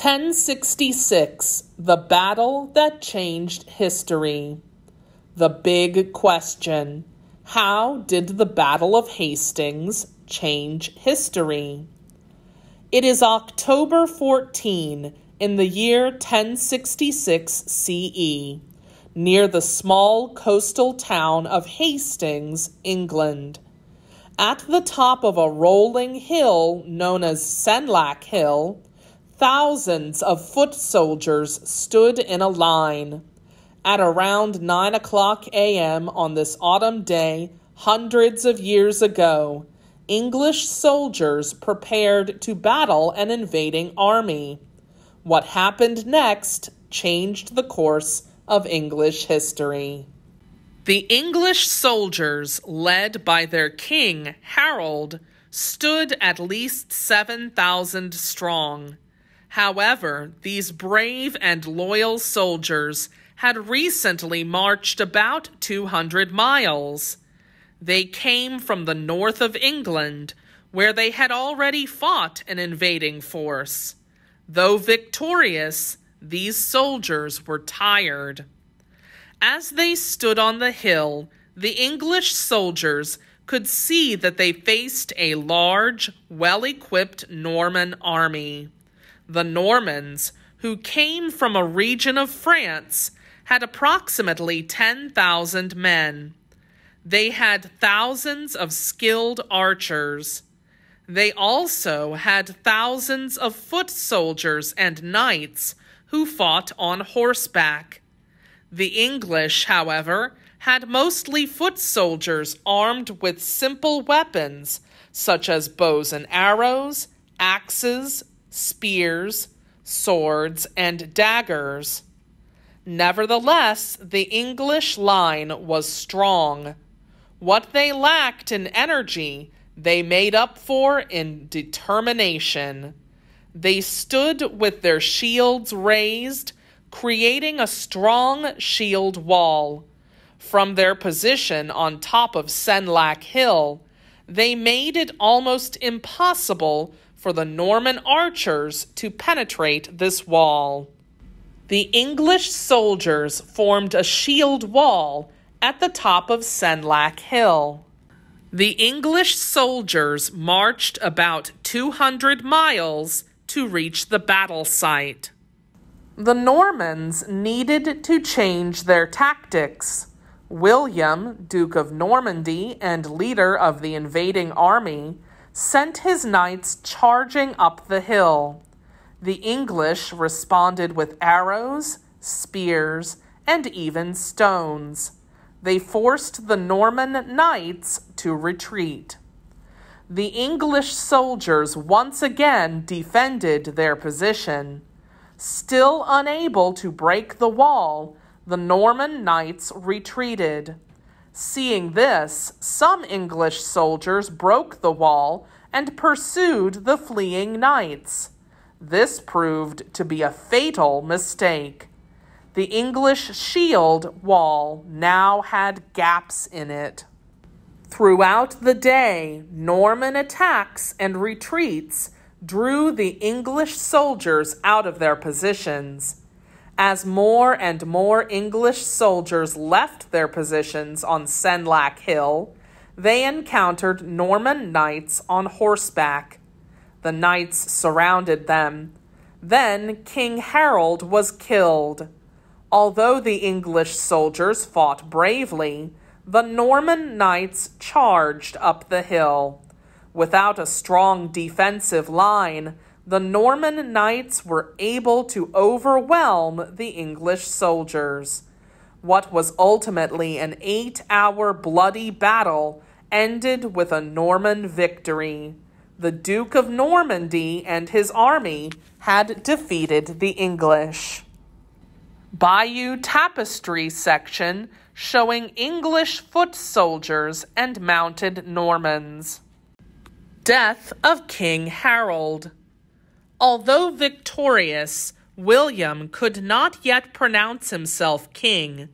1066 The Battle That Changed History. The Big Question How did the Battle of Hastings change history? It is October 14 in the year 1066 CE, near the small coastal town of Hastings, England. At the top of a rolling hill known as Senlac Hill, Thousands of foot soldiers stood in a line. At around 9 o'clock a.m. on this autumn day, hundreds of years ago, English soldiers prepared to battle an invading army. What happened next changed the course of English history. The English soldiers, led by their king, Harold, stood at least 7,000 strong. However, these brave and loyal soldiers had recently marched about 200 miles. They came from the north of England, where they had already fought an invading force. Though victorious, these soldiers were tired. As they stood on the hill, the English soldiers could see that they faced a large, well equipped Norman army. The Normans, who came from a region of France, had approximately 10,000 men. They had thousands of skilled archers. They also had thousands of foot soldiers and knights who fought on horseback. The English, however, had mostly foot soldiers armed with simple weapons such as bows and arrows, axes, spears, swords, and daggers. Nevertheless, the English line was strong. What they lacked in energy, they made up for in determination. They stood with their shields raised, creating a strong shield wall. From their position on top of Senlac Hill, they made it almost impossible for the Norman archers to penetrate this wall. The English soldiers formed a shield wall at the top of Senlac Hill. The English soldiers marched about 200 miles to reach the battle site. The Normans needed to change their tactics. William, Duke of Normandy and leader of the invading army, sent his knights charging up the hill. The English responded with arrows, spears, and even stones. They forced the Norman knights to retreat. The English soldiers once again defended their position. Still unable to break the wall, the Norman knights retreated. Seeing this, some English soldiers broke the wall and pursued the fleeing knights. This proved to be a fatal mistake. The English shield wall now had gaps in it. Throughout the day, Norman attacks and retreats drew the English soldiers out of their positions. As more and more English soldiers left their positions on Senlac Hill, they encountered Norman knights on horseback. The knights surrounded them. Then King Harold was killed. Although the English soldiers fought bravely, the Norman knights charged up the hill. Without a strong defensive line, the Norman knights were able to overwhelm the English soldiers. What was ultimately an eight hour bloody battle ended with a Norman victory. The Duke of Normandy and his army had defeated the English. Bayeux Tapestry section showing English foot soldiers and mounted Normans. Death of King Harold. Although victorious, William could not yet pronounce himself king.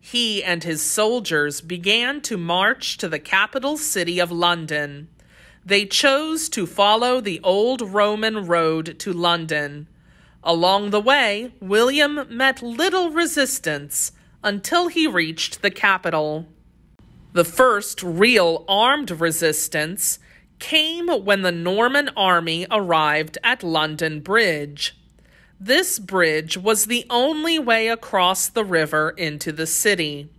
He and his soldiers began to march to the capital city of London. They chose to follow the old Roman road to London. Along the way, William met little resistance until he reached the capital. The first real armed resistance came when the Norman army arrived at London Bridge. This bridge was the only way across the river into the city.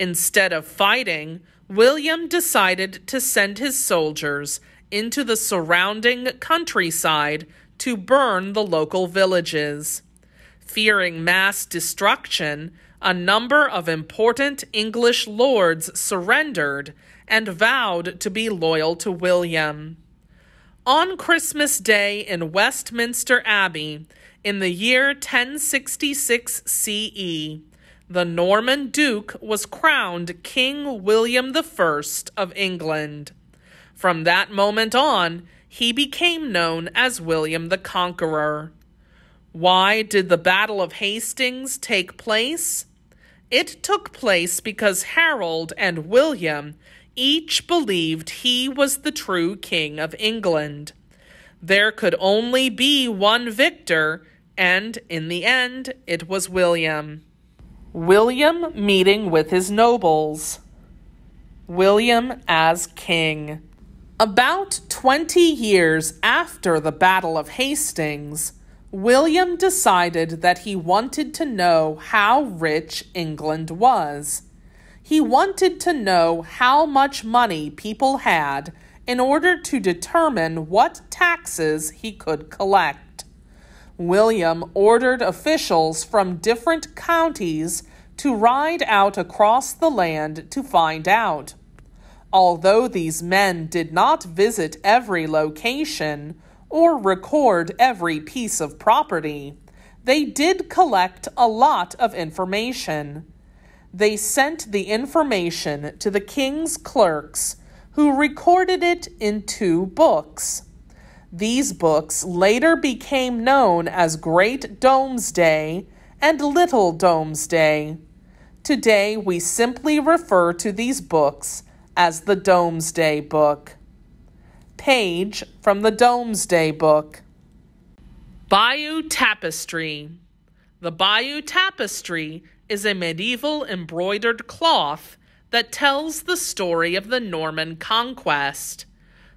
Instead of fighting, William decided to send his soldiers into the surrounding countryside to burn the local villages. Fearing mass destruction, a number of important English lords surrendered and vowed to be loyal to William. On Christmas Day in Westminster Abbey, in the year 1066 CE, the Norman Duke was crowned King William I of England. From that moment on, he became known as William the Conqueror. Why did the Battle of Hastings take place? It took place because Harold and William each believed he was the true King of England. There could only be one victor, and in the end it was William. William meeting with his nobles. William as king. About 20 years after the Battle of Hastings, William decided that he wanted to know how rich England was. He wanted to know how much money people had in order to determine what taxes he could collect. William ordered officials from different counties to ride out across the land to find out. Although these men did not visit every location or record every piece of property, they did collect a lot of information they sent the information to the king's clerks, who recorded it in two books. These books later became known as Great Domesday and Little Domesday. Today we simply refer to these books as the Domesday Book. Page from the Domesday Book. Bayou Tapestry the Bayeux Tapestry is a medieval embroidered cloth that tells the story of the Norman conquest.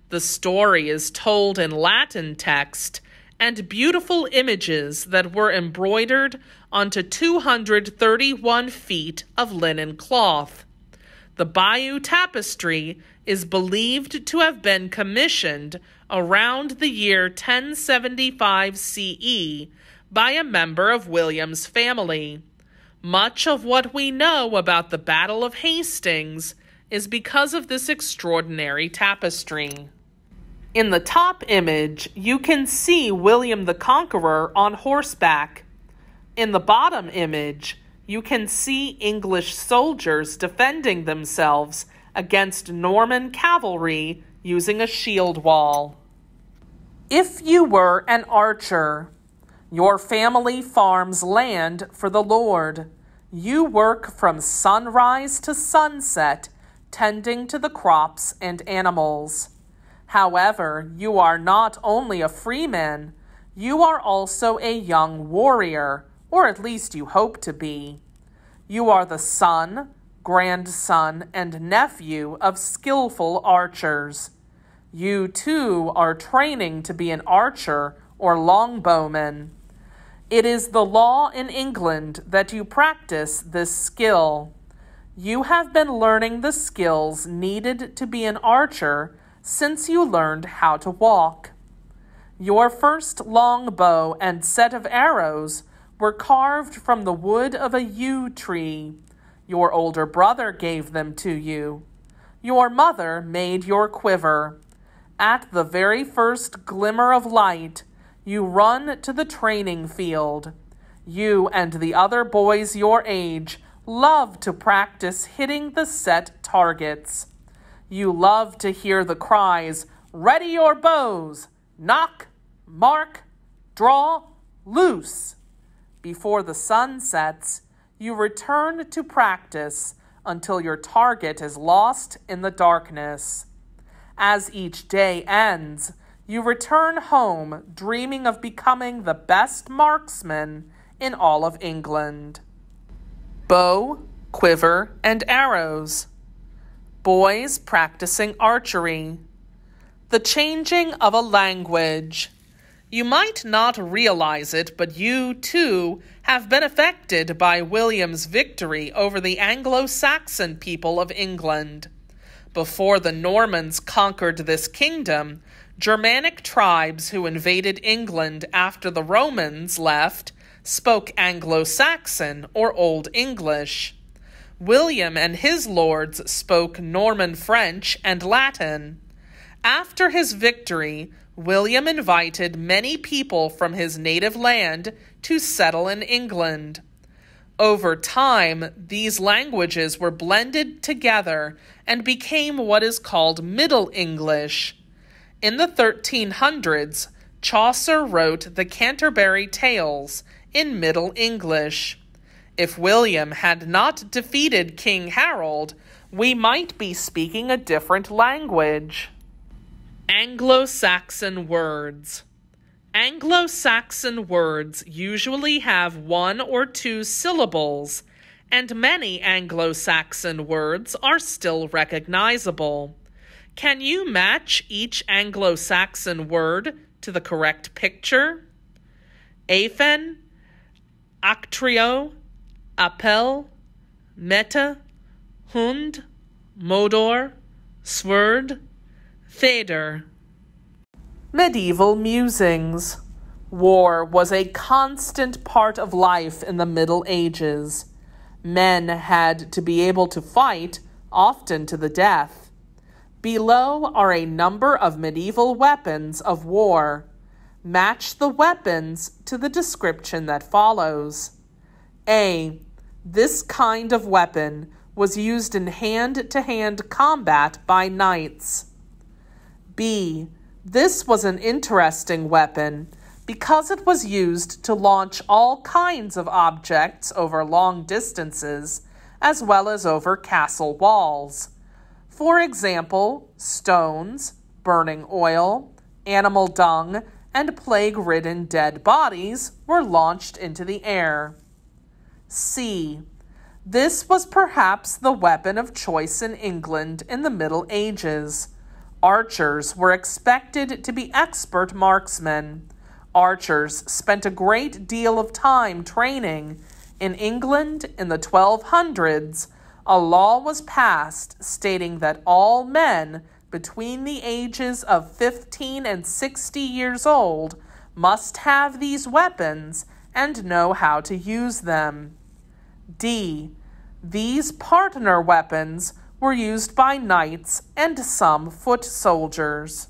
The story is told in Latin text and beautiful images that were embroidered onto 231 feet of linen cloth. The Bayeux Tapestry is believed to have been commissioned around the year 1075 CE by a member of William's family. Much of what we know about the Battle of Hastings is because of this extraordinary tapestry. In the top image, you can see William the Conqueror on horseback. In the bottom image, you can see English soldiers defending themselves against Norman cavalry using a shield wall. If you were an archer, your family farms land for the Lord. You work from sunrise to sunset, tending to the crops and animals. However, you are not only a freeman, you are also a young warrior, or at least you hope to be. You are the son, grandson, and nephew of skillful archers. You too are training to be an archer or longbowman. It is the law in England that you practice this skill. You have been learning the skills needed to be an archer since you learned how to walk. Your first longbow and set of arrows were carved from the wood of a yew tree. Your older brother gave them to you. Your mother made your quiver. At the very first glimmer of light, you run to the training field. You and the other boys your age love to practice hitting the set targets. You love to hear the cries, ready your bows, knock, mark, draw, loose. Before the sun sets, you return to practice until your target is lost in the darkness. As each day ends, you return home dreaming of becoming the best marksman in all of England. Bow, quiver, and arrows. Boys practicing archery. The changing of a language. You might not realize it, but you, too, have been affected by William's victory over the Anglo Saxon people of England. Before the Normans conquered this kingdom, Germanic tribes who invaded England after the Romans left spoke Anglo Saxon or Old English. William and his lords spoke Norman French and Latin. After his victory, William invited many people from his native land to settle in England. Over time, these languages were blended together and became what is called Middle English. In the 1300s, Chaucer wrote the Canterbury Tales in Middle English. If William had not defeated King Harold, we might be speaking a different language. Anglo Saxon words. Anglo Saxon words usually have one or two syllables, and many Anglo Saxon words are still recognizable. Can you match each Anglo Saxon word to the correct picture? Aphen, Actrio, Appel, Meta, Hund, Modor, Swerd, Theder. Medieval musings. War was a constant part of life in the Middle Ages. Men had to be able to fight, often to the death. Below are a number of medieval weapons of war. Match the weapons to the description that follows. A. This kind of weapon was used in hand to hand combat by knights. B. This was an interesting weapon because it was used to launch all kinds of objects over long distances as well as over castle walls. For example, stones, burning oil, animal dung, and plague ridden dead bodies were launched into the air. C. This was perhaps the weapon of choice in England in the Middle Ages. Archers were expected to be expert marksmen. Archers spent a great deal of time training in England in the 1200s a law was passed stating that all men between the ages of 15 and 60 years old must have these weapons and know how to use them. D. These partner weapons were used by knights and some foot soldiers.